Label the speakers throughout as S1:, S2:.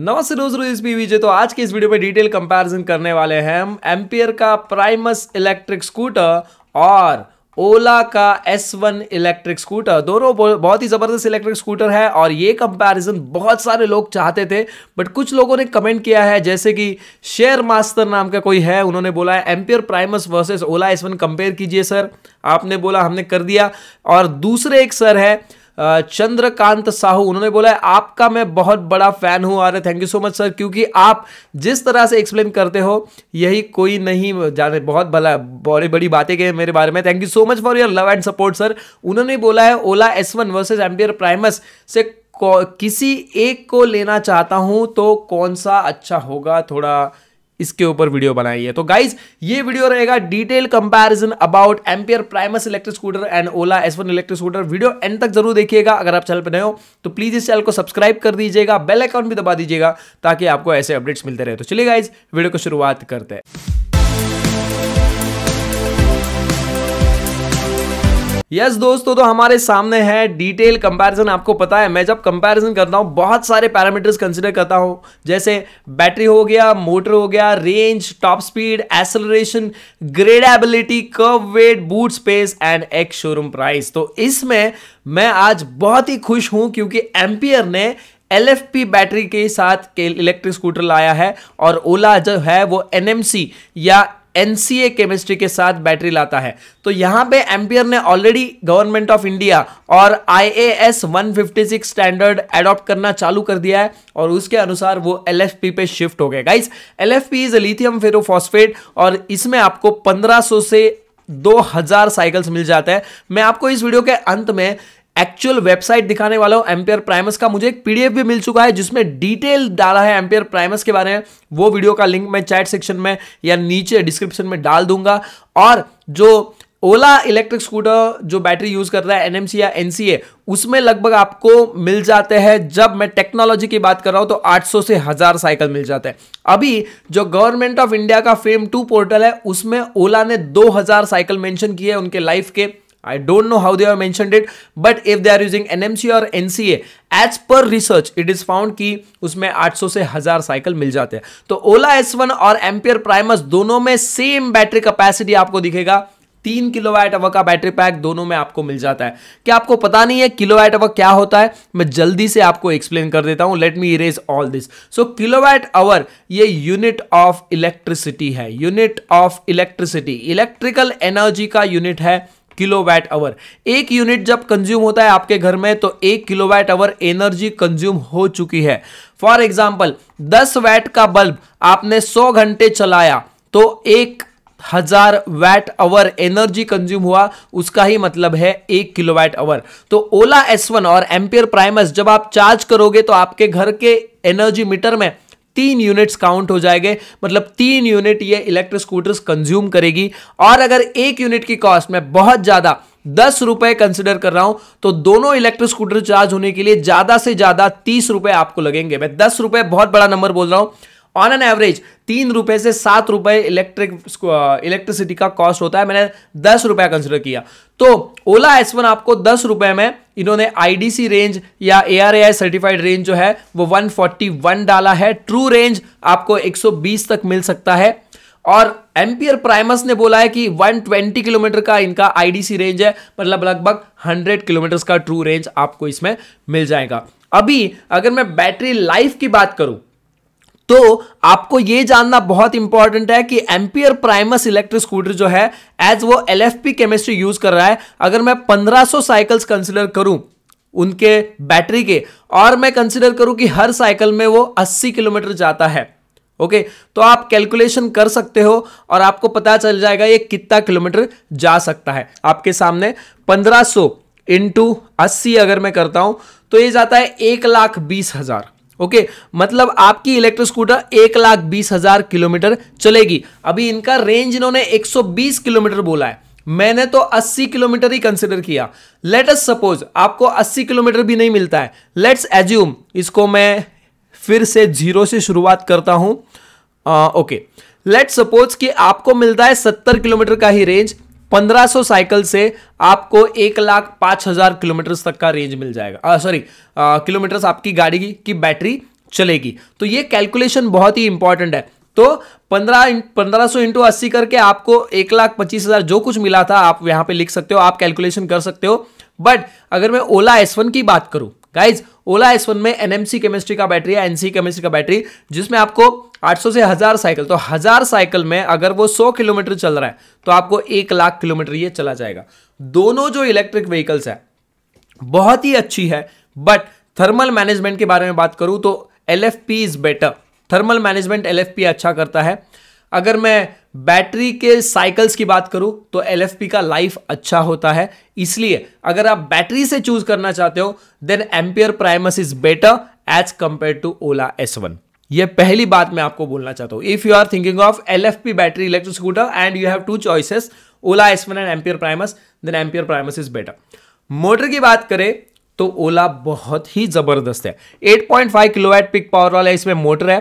S1: नमस्ते दोस्तों इस पी विजय तो आज के इस वीडियो में डिटेल कंपैरिजन करने वाले हैं हम एम्पियर का प्राइमस इलेक्ट्रिक स्कूटर और ओला का S1 इलेक्ट्रिक स्कूटर दोनों बहुत ही ज़बरदस्त इलेक्ट्रिक स्कूटर है और ये कंपैरिजन बहुत सारे लोग चाहते थे बट कुछ लोगों ने कमेंट किया है जैसे कि शेयर मास्टर नाम का कोई है उन्होंने बोला है Ampere Primus versus Ola one compare कीजिए सर आपने बोला हमने कर दिया और दूसरे एक सर है चंद्रकांत साहू उन्होंने बोला है आपका मैं बहुत बड़ा फैन हूं Arya thank you so much sir क्योंकि आप जिस तरह से एक्सप्लेन करते हो यही कोई नहीं जाने बहुत भला बड़ी बड़ी बातें कही मेरे बारे में thank you so much for your love and support sir उन्होंने बोला है Ola S one versus Ampere Primus से किसी एक को लेना चाहता हूं तो कौन सा अच्छा होगा थोड़ा इसके ऊपर वीडियो बनाई है तो गाइज ये वीडियो रहेगा detail comparison about Ampere Primus electric scooter and Ola S one electric scooter video end तक जरूर देखिएगा अगर आप चैनल पर नए हो तो प्लीज इस चैनल को सब्सक्राइब कर दीजिएगा बेल आइकॉन भी दबा दीजिएगा ताकि आपको ऐसे अपडेट्स मिलते रहे तो चलिए गाइज वीडियो को शुरुआत करते हैं यस yes, दोस्तों तो हमारे सामने है डिटेल कंपैरिजन आपको पता है मैं जब कंपैरिजन करता हूँ बहुत सारे पैरामीटर्स कंसिडर करता हूँ जैसे बैटरी हो गया मोटर हो गया range top speed acceleration gradeability curve weight boot space and ex showroom price तो इसमें मैं आज बहुत ही खुश हूँ क्योंकि एम्पियर ने एल बैटरी के साथ इलेक्ट्रिक स्कूटर लाया है और ओला जो है वो एन या एनसीए केमिस्ट्री के साथ बैटरी लाता है तो यहां पे एम्पियर ने ऑलरेडी गवर्नमेंट ऑफ इंडिया और आईएएस 156 स्टैंडर्ड एडॉप्ट करना चालू कर दिया है और उसके अनुसार वो एलएफपी पे शिफ्ट हो गया guys LFP is lithium ferrophosphate और इसमें आपको 1500 से 2000 साइकिल्स मिल जाते हैं मैं आपको इस वीडियो के अंत में एक्चुअल वेबसाइट दिखाने वाला हूं एम्पियर प्राइमस का मुझे एक पीडीएफ भी मिल चुका है जिसमें डिटेल डाला है एम्पियर प्राइमस के बारे में वो वीडियो का लिंक मैं चैट सेक्शन में या नीचे डिस्क्रिप्शन में डाल दूंगा और जो ओला इलेक्ट्रिक स्कूटर जो बैटरी यूज करता है एनएमसी या एनसीए उसमें लगभग आपको मिल जाते हैं जब मैं टेक्नोलॉजी की बात कर रहा हूं तो 800 से हजार साइकिल मिल जाते हैं अभी जो गवर्नमेंट ऑफ इंडिया का फेम टू पोर्टल है उसमें ओला ने 2000 साइकिल मेंशन किए उनके लाइफ के I don't know how they have mentioned it, but if they are using NMC और NCA, as per research, it is found कि उसमें 800 से 1000 साइकिल मिल जाते हैं तो ओला एस वन और एम्पियर प्राइमस दोनों में सेम बैटरी कैपेसिटी आपको दिखेगा तीन किलो वाट अवर का बैटरी पैक दोनों में आपको मिल जाता है क्या आपको पता नहीं है किलो वाट अवर क्या होता है मैं जल्दी से आपको एक्सप्लेन कर देता हूं let me erase all this so kilo hour ये यूनिट ऑफ इलेक्ट्रिसिटी है unit of electricity electrical energy का यूनिट है किलोवाट आवर एक यूनिट जब कंज्यूम होता है आपके घर में तो एक किलोवाट आवर एनर्जी कंज्यूम हो चुकी है फॉर एग्जाम्पल दस वैट का बल्ब आपने सौ घंटे चलाया तो एक हजार वैट आवर एनर्जी कंज्यूम हुआ उसका ही मतलब है एक किलोवाट आवर तो ओला एस वन और एम्पियर प्राइमस जब आप चार्ज करोगे तो आपके घर के एनर्जी मीटर में तीन यूनिट्स काउंट हो जाएंगे मतलब तीन यूनिट ये इलेक्ट्रिक स्कूटर्स कंज्यूम करेगी और अगर एक यूनिट की कॉस्ट में बहुत ज़्यादा दस रुपए कंसिडर कर रहा हूं तो दोनों इलेक्ट्रिक स्कूटर चार्ज होने के लिए ज्यादा से ज्यादा तीस रुपए आपको लगेंगे मैं दस रुपए बहुत बड़ा नंबर बोल रहा हूं ऑन एन एवरेज तीन रुपए से सात रुपए इलेक्ट्रिक इलेक्ट्रिसिटी uh, का कॉस्ट होता है मैंने दस रुपया कंसिडर किया तो ओला एस वन आपको दस रुपए में इन्होंने आईडीसी रेंज या ए आर सर्टिफाइड रेंज जो है वो 141 डाला है ट्रू रेंज आपको 120 तक मिल सकता है और एम्पियर प्राइमस ने बोला है कि 120 किलोमीटर का इनका आईडीसी रेंज है मतलब लगभग 100 किलोमीटर का ट्रू रेंज आपको इसमें मिल जाएगा अभी अगर मैं बैटरी लाइफ की बात करूं तो आपको ये जानना बहुत इंपॉर्टेंट है कि एम्पियर प्राइमस इलेक्ट्रिक स्कूटर जो है एज वो एल केमिस्ट्री यूज कर रहा है अगर मैं 1500 साइकिल्स कंसिडर करूं उनके बैटरी के और मैं कंसिडर करूं कि हर साइकिल में वो 80 किलोमीटर जाता है ओके okay, तो आप कैलकुलेशन कर सकते हो और आपको पता चल जाएगा ये कितना किलोमीटर जा सकता है आपके सामने 1500 सो इंटू अस्सी अगर मैं करता हूं तो ये जाता है एक लाख बीस हजार ओके मतलब आपकी इलेक्ट्रिक स्कूटर एक लाख बीस हजार किलोमीटर चलेगी अभी इनका रेंज इन्होंने 120 किलोमीटर बोला है मैंने तो 80 किलोमीटर ही कंसिडर किया लेट अस सपोज आपको 80 किलोमीटर भी नहीं मिलता है लेट्स एज्यूम इसको मैं फिर से जीरो से शुरुआत करता हूं ओके लेट सपोज कि आपको मिलता है 70 किलोमीटर का ही रेंज 1500 साइकिल से आपको एक लाख पाँच हज़ार किलोमीटर्स तक का रेंज मिल जाएगा सॉरी किलोमीटर्स आपकी गाड़ी की, की बैटरी चलेगी तो ये कैलकुलेशन बहुत ही इंपॉर्टेंट है तो पंद्रह पंद्रह सौ इंटू अस्सी करके आपको एक लाख पच्चीस हज़ार जो कुछ मिला था आप यहाँ पे लिख सकते हो आप कैलकुलेशन कर सकते हो बट अगर मैं ओला एस वन की बात करूँ गाइज ओला एस वन में एनएमसी केमिस्ट्री का बैटरी है एनसी केमिस्ट्री का बैटरी जिसमें आपको 800 से हजार साइकिल तो हजार साइकिल में अगर वो 100 किलोमीटर चल रहा है तो आपको एक लाख किलोमीटर ये चला जाएगा दोनों जो इलेक्ट्रिक व्हीकल्स है बहुत ही अच्छी है बट थर्मल मैनेजमेंट के बारे में बात करूं तो L is better thermal management L अच्छा करता है अगर मैं बैटरी के साइकिल्स की बात करूं तो एल का लाइफ अच्छा होता है इसलिए अगर आप बैटरी से चूज करना चाहते हो then Ampere Primus is better as compare to Ola S one ये पहली बात मैं आपको बोलना चाहता हूं if you are thinking of L F P battery electric scooter and you have two choices Ola S one and Ampere Primus then Ampere Primus is better motor की बात करें तो ओला बहुत ही जबरदस्त है 8.5 किलोवाट पिक पावर वाला इसमें मोटर है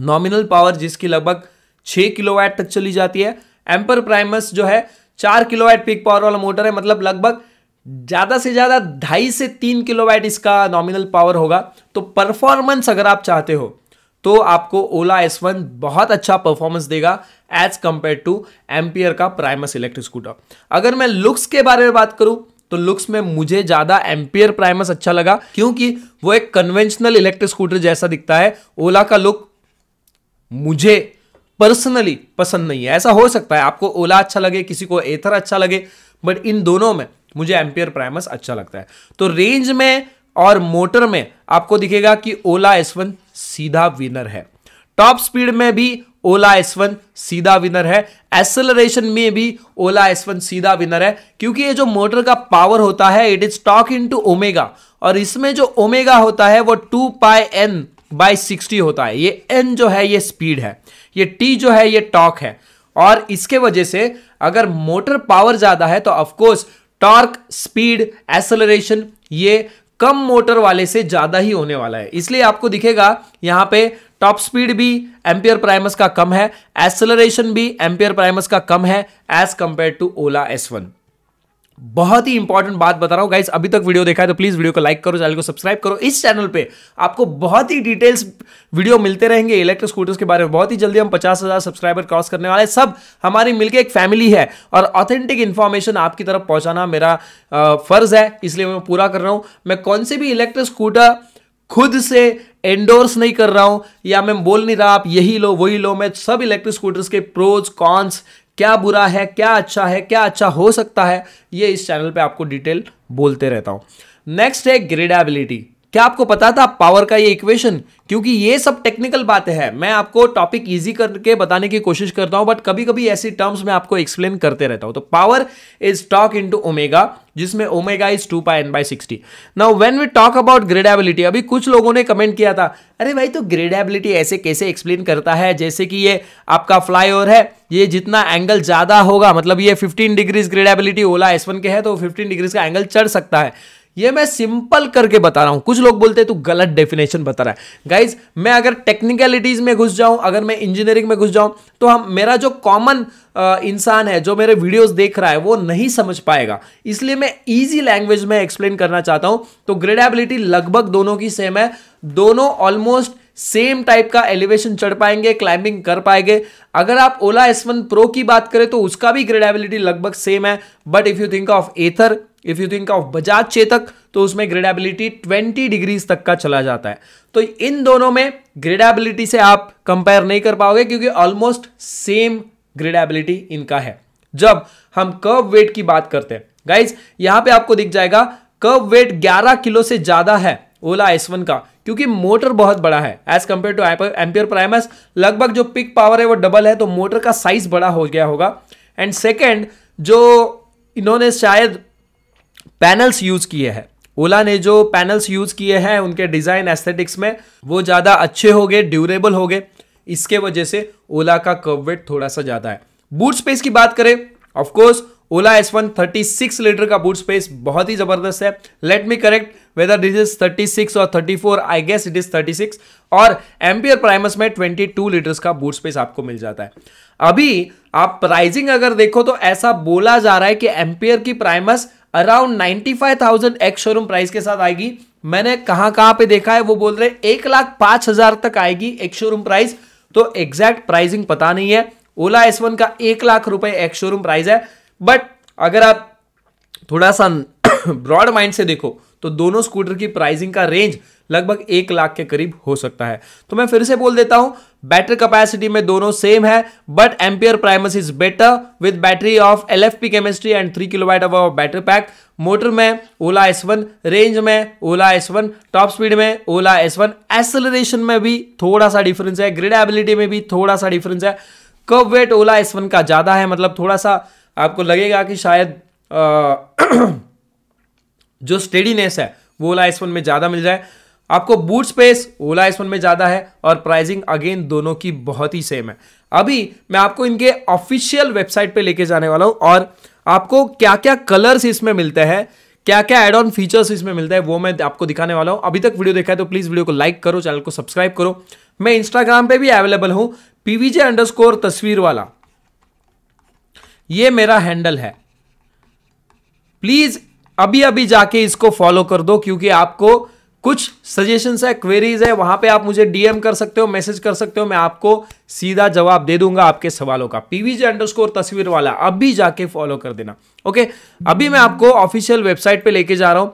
S1: नॉमिनल पावर जिसकी लगभग छः किलोवाट तक चली जाती है एम्पर प्राइमस जो है चार किलोवाट पीक पावर वाला मोटर है मतलब लगभग ज़्यादा से ज़्यादा ढाई से तीन किलोवाट इसका नॉमिनल पावर होगा तो परफॉर्मेंस अगर आप चाहते हो तो आपको ओला एस वन बहुत अच्छा परफॉर्मेंस देगा एज कंपेयर टू एम्पियर का प्राइमस इलेक्ट्रिक स्कूटर अगर मैं लुक्स के बारे में बात करूं तो लुक्स में मुझे ज़्यादा एम्पियर प्राइमस अच्छा लगा क्योंकि वो एक कन्वेंशनल इलेक्ट्रिक स्कूटर जैसा दिखता है ओला का लुक मुझे पर्सनली पसंद नहीं है ऐसा हो सकता है आपको ओला अच्छा लगे किसी को एथर अच्छा लगे बट इन दोनों में मुझे एम्पियर प्राइमस अच्छा लगता है तो रेंज में और मोटर में आपको दिखेगा कि ओला एस वन सीधा विनर है टॉप स्पीड में भी ओला एस वन सीधा विनर है एक्सेलरेशन में भी ओला एस वन सीधा विनर है क्योंकि ये जो मोटर का पावर होता है it is torque into omega और इसमें जो ओमेगा होता है वो two pi N by sixty होता है ये एन जो है ये स्पीड है ये टी जो है ये टॉक है और इसके वजह से अगर मोटर पावर ज़्यादा है तो ऑफकोर्स टॉर्क स्पीड एसलरेशन ये कम मोटर वाले से ज़्यादा ही होने वाला है इसलिए आपको दिखेगा यहां पे टॉप स्पीड भी एम्पियर प्राइमस का कम है एसलरेशन भी एम्पियर प्राइमस का कम है as compare to Ola S one बहुत ही इंपॉर्टेंट बात बता रहा हूं गाइस अभी तक वीडियो देखा है तो प्लीज वीडियो को लाइक करो चैनल को सब्सक्राइब करो इस चैनल पे आपको बहुत ही डिटेल्स वीडियो मिलते रहेंगे इलेक्ट्रिक स्कूटर्स के बारे में बहुत ही जल्दी हम पचास हजार सब्सक्राइबर क्रॉस करने वाले सब हमारी मिलकर एक फैमिली है और ऑथेंटिक इन्फॉर्मेशन आपकी तरफ पहुंचाना मेरा फर्ज है इसलिए मैं पूरा कर रहा हूं मैं कौन से भी इलेक्ट्रिक स्कूटर खुद से एंडोर्स नहीं कर रहा हूं या मैं बोल नहीं रहा आप यही लो वही लो मैं सब इलेक्ट्रिक स्कूटर्स के प्रोज कॉन्स क्या बुरा है क्या अच्छा है क्या अच्छा हो सकता है ये इस चैनल पे आपको डिटेल बोलते रहता हूँ नेक्स्ट है ग्रेडेबिलिटी क्या आपको पता था पावर का ये इक्वेशन क्योंकि ये सब टेक्निकल बातें हैं मैं आपको टॉपिक इजी करके बताने की कोशिश करता हूं बट कभी कभी ऐसी टर्म्स में आपको एक्सप्लेन करते रहता हूं तो power is torque into omega जिसमें omega is two pi N by sixty now when we talk about gradeability अभी कुछ लोगों ने कमेंट किया था अरे भाई तो ग्रेडेबिलिटी ऐसे कैसे एक्सप्लेन करता है जैसे कि ये आपका फ्लाई ओवर है ये जितना एंगल ज़्यादा होगा मतलब ये fifteen degrees gradeability Ola S one के है तो फिफ्टीन डिग्रीज का एंगल चढ़ सकता है ये मैं सिंपल करके बता रहा हूं कुछ लोग बोलते हैं तू गलत डेफिनेशन बता रहा है गाइज मैं अगर टेक्निकलिटीज़ में घुस जाऊं अगर मैं इंजीनियरिंग में घुस जाऊं तो हम मेरा जो कॉमन इंसान है जो मेरे वीडियोस देख रहा है वो नहीं समझ पाएगा इसलिए मैं इजी लैंग्वेज में एक्सप्लेन करना चाहता हूं तो ग्रेडेबिलिटी लगभग दोनों की सेम है दोनों ऑलमोस्ट सेम टाइप का एलिवेशन चढ़ पाएंगे क्लाइंबिंग कर पाएंगे अगर आप ओला एस वन प्रो की बात करें तो उसका भी ग्रेडेबिलिटी लगभग सेम है but if you think of Ather if you think of Bajaj Chetak तो उसमें ग्रेडेबिलिटी 20 डिग्रीज तक का चला जाता है तो इन दोनों में ग्रेडेबिलिटी से आप कंपेयर नहीं कर पाओगे क्योंकि ऑलमोस्ट सेम ग्रेडेबिलिटी इनका है जब हम कर्व वेट की बात करते हैं गाइज यहां पे आपको दिख जाएगा कर्व वेट 11 किलो से ज्यादा है ओला एस का क्योंकि मोटर बहुत बड़ा है as compare to Ampere Primus लगभग जो पिक पावर है वो डबल है तो मोटर का साइज बड़ा हो गया होगा एंड सेकेंड जो इन्होंने शायद पैनल्स यूज किए हैं ओला ने जो पैनल्स यूज किए हैं उनके डिजाइन एस्थेटिक्स में वो ज्यादा अच्छे हो गए ड्यूरेबल हो गए इसके वजह से ओला का कर्वेट थोड़ा सा ज्यादा है बूट स्पेस की बात करें of course Ola S one thirty six litre का बूट स्पेस बहुत ही जबरदस्त है let me correct whether this is thirty six और thirty four I guess it is thirty six और एम्पियर प्राइमस में ट्वेंटी टू लीटर्स का बूट स्पेस आपको मिल जाता है अभी आप प्राइजिंग अगर देखो तो ऐसा बोला जा रहा है कि एम्पियर की Primus around 95,000 ex showroom price के साथ आएगी मैंने कहां कहां पे देखा है वो बोल रहे एक लाख पांच हजार तक आएगी एक्स शोरूम प्राइस तो एग्जैक्ट प्राइसिंग पता नहीं है ओला एस वन का एक लाख रुपए एक्स शोरूम प्राइस है बट अगर आप थोड़ा सा ब्रॉड माइंड से देखो तो दोनों स्कूटर की प्राइसिंग का रेंज लगभग एक लाख के करीब हो सकता है तो मैं फिर से बोल देता हूं बैटरी कैपेसिटी में दोनों सेम है but Ampere Primus is better with battery of L F P chemistry and three kilowatt battery pack motor में ओला एस वन रेंज में Ola S one top speed में ओला एस वन एसलरेशन में भी थोड़ा सा डिफरेंस है grid ability में भी थोड़ा सा डिफरेंस है कब वेट ओला एस वन का ज़्यादा है मतलब थोड़ा सा आपको लगेगा कि शायद आ, जो स्टेडीनेस है वो ओला एस वन में ज़्यादा मिल जाए आपको बूट स्पेस ओला एस में ज़्यादा है और प्राइसिंग अगेन दोनों की बहुत ही सेम है अभी मैं आपको इनके ऑफिशियल वेबसाइट पे लेके जाने वाला हूँ और आपको क्या क्या कलर्स इसमें मिलते हैं क्या क्या एड ऑन फीचर्स इसमें मिलते हैं वो मैं आपको दिखाने वाला हूँ अभी तक वीडियो देखा है तो प्लीज़ वीडियो को लाइक करो चैनल को सब्सक्राइब करो मैं इंस्टाग्राम पर भी अवेलेबल हूँ पीवीजे तस्वीर वाला ये मेरा हैंडल है प्लीज़ अभी अभी जाके इसको फॉलो कर दो क्योंकि आपको कुछ सजेशंस है क्वेरीज है वहां पे आप मुझे डीएम कर सकते हो मैसेज कर सकते हो मैं आपको सीधा जवाब दे दूंगा आपके सवालों का पीवीजे अंडरस्कोर तस्वीर वाला अभी जाके फॉलो कर देना ओके अभी मैं आपको ऑफिशियल वेबसाइट पे लेके जा रहा हूं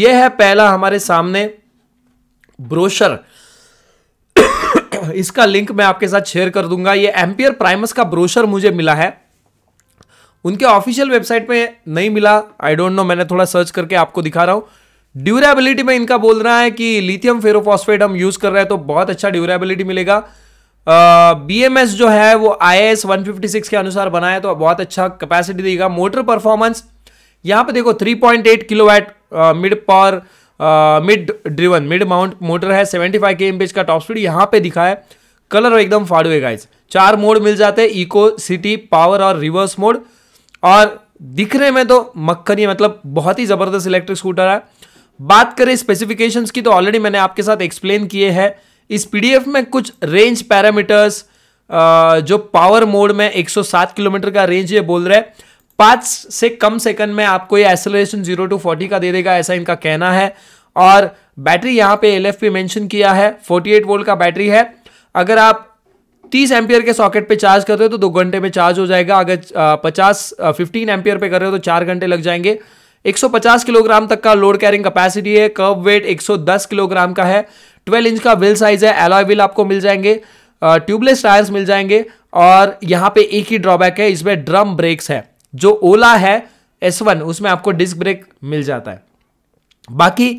S1: ये है पहला हमारे सामने ब्रोशर इसका लिंक मैं आपके साथ शेयर कर दूंगा ये एम्पियर प्राइमस का ब्रोशर मुझे मिला है उनके ऑफिशियल वेबसाइट पे नहीं मिला आई डोंट नो मैंने थोड़ा सर्च करके आपको दिखा रहा हूं ड्यूरेबिलिटी में इनका बोल रहा है कि लिथियम फेरोफॉस्फेट हम यूज कर रहे हैं तो बहुत अच्छा ड्यूरेबिलिटी मिलेगा बी एम एस जो है वो I S one fifty six के अनुसार बनाए तो बहुत अच्छा कैपेसिटी देगा मोटर परफॉर्मेंस यहाँ पे देखो three point kilo kilowatt mid power mid driven mid mount motor है सेवेंटी फाइव के एमपेज का टॉप स्पीड यहां पे दिखा है कलर एकदम फाड़ू है गाइज चार मोड मिल जाते हैं इको सिटी पावर और रिवर्स मोड और दिखने में तो ही मतलब बहुत ही ज़बरदस्त इलेक्ट्रिक स्कूटर है बात करें स्पेसिफिकेशंस की तो ऑलरेडी मैंने आपके साथ एक्सप्लेन किए हैं इस पीडीएफ में कुछ रेंज पैरामीटर्स जो पावर मोड में 107 किलोमीटर का रेंज ये बोल रहा है पाँच से कम सेकंड में आपको ये एसलेशन जीरो टू फोर्टी का दे देगा ऐसा इनका कहना है और बैटरी यहाँ पे एल एफ मेंशन किया है 48 वोल्ट का बैटरी है अगर आप 30 एम्पियर के सॉकेट पे चार्ज कर रहे हो तो दो घंटे में चार्ज हो जाएगा अगर 50 15 एम्पियर पे कर रहे हो तो चार घंटे लग जाएंगे 150 किलोग्राम तक का लोड कैरिंग कैपेसिटी है कर्व वेट 110 किलोग्राम का है 12 इंच का व्हील साइज है एलॉय व्हील आपको मिल जाएंगे ट्यूबलेस टायर्स मिल जाएंगे और यहाँ पे एक ही ड्रॉबैक है इसमें ड्रम ब्रेक्स है जो ओला है एस वन उसमें आपको डिस्क ब्रेक मिल जाता है बाकी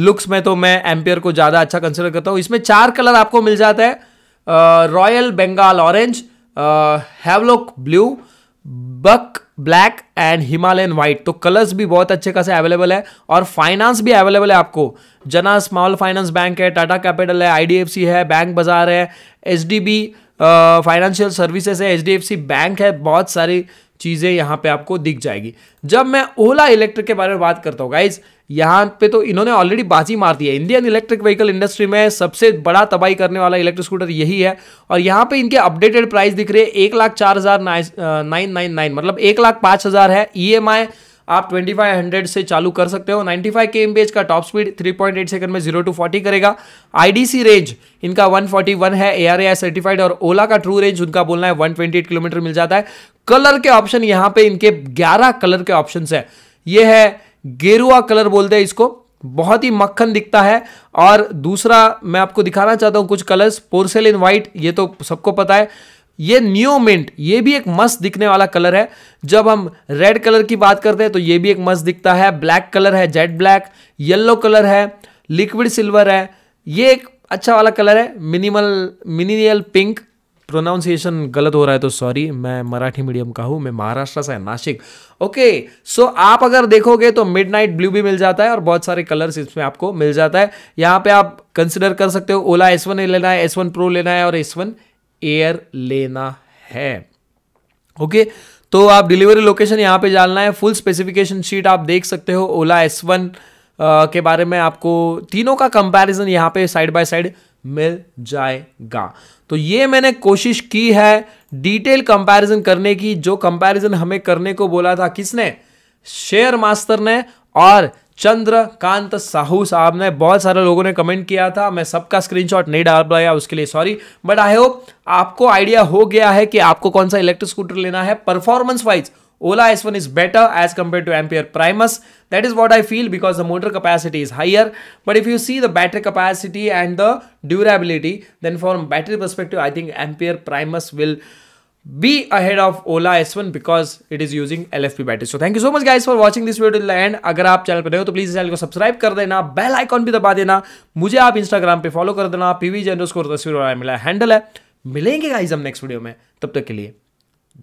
S1: लुक्स में तो मैं एम्पियर को ज़्यादा अच्छा कंसिडर करता हूँ इसमें चार कलर आपको मिल जाता है royal Bengal orange Havelock blue buck black and Himalayan white तो कलर्स भी बहुत अच्छे खासे अवेलेबल है और फाइनेंस भी अवेलेबल है आपको जना स्मॉल फाइनेंस बैंक है टाटा कैपिटल है आईडीएफसी है बैंक बाजार है एचडीबी फाइनेंशियल सर्विसेज है एचडीएफसी बैंक है बहुत सारी चीज़ें यहाँ पे आपको दिख जाएगी जब मैं ओला इलेक्ट्रिक के बारे में बात करता हूँ गाइज़ यहाँ पे तो इन्होंने ऑलरेडी बाजी मार दी है इंडियन इलेक्ट्रिक व्हीकल इंडस्ट्री में सबसे बड़ा तबाही करने वाला इलेक्ट्रिक स्कूटर यही है और यहाँ पे इनके अपडेटेड प्राइस दिख रहे हैं एक लाख चार हज़ार नाइन नाइन नाइन मतलब एक लाख पाँच हज़ार है ई एम आई आप 2500 से चालू कर सकते हो 95 फाइव के का टॉप स्पीड 3.8 सेकंड में 0 टू 40 करेगा आईडीसी रेंज इनका 141 है एआरएआई सर्टिफाइड और ओला का ट्रू रेंज उनका बोलना है 128 किलोमीटर मिल जाता है कलर के ऑप्शन यहाँ पे इनके 11 कलर के ऑप्शन है ये है गेरुआ कलर बोलते हैं इसको बहुत ही मक्खन दिखता है और दूसरा मैं आपको दिखाना चाहता हूँ कुछ कलर्स पोर्सेलिन वाइट ये तो सबको पता है ये न्योमेंट ये भी एक मस्त दिखने वाला कलर है जब हम रेड कलर की बात करते हैं तो ये भी एक मस्त दिखता है ब्लैक कलर है जेड ब्लैक येलो कलर है लिक्विड सिल्वर है ये एक अच्छा वाला कलर है मिनिमल मिनिनियल पिंक प्रोनाउंसिएशन गलत हो रहा है तो सॉरी मैं मराठी मीडियम का हूँ मैं महाराष्ट्र से नासिक ओके सो आप अगर देखोगे तो मिडनाइट ब्लू भी मिल जाता है और बहुत सारे कलर्स इसमें आपको मिल जाता है यहाँ पे आप कंसिडर कर सकते हो ओला एस वन लेना है एस वन प्रो लेना है और एस वन एयर लेना है ओके तो आप डिलीवरी लोकेशन यहाँ पे जानना है फुल स्पेसिफिकेशन शीट आप देख सकते हो ओला एस वन के बारे में आपको तीनों का कंपैरिजन यहाँ पे साइड बाय साइड मिल जाएगा तो ये मैंने कोशिश की है डिटेल कंपैरिजन करने की जो कंपैरिजन हमें करने को बोला था किसने शेयर मास्टर ने और चंद्रकांत साहू साहब ने बहुत सारे लोगों ने कमेंट किया था मैं सबका स्क्रीनशॉट नहीं डाल पाया उसके लिए सॉरी बट आई होप आपको आइडिया हो गया है कि आपको कौन सा इलेक्ट्रिक स्कूटर लेना है performance wise Ola S1 is better as compared to Ampere Primus. That is what I feel because the motor capacity is higher. But if you see the battery capacity and the durability, then from battery perspective, I think Ampere Primus will be ahead of Ola S1 because it is using LFP battery. So thank you so much guys for watching this video till the end. अगर आप channel पर नए हो तो please channel को subscribe कर देना bell icon भी दबा देना मुझे आप इंस्टाग्राम पे फॉलो कर देना पीवी जनरल स्कोर तस्वीर वाला मिला हैंडल है मिलेंगे गाइज हम नेक्स्ट वीडियो में तब तक के लिए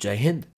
S1: जय हिंद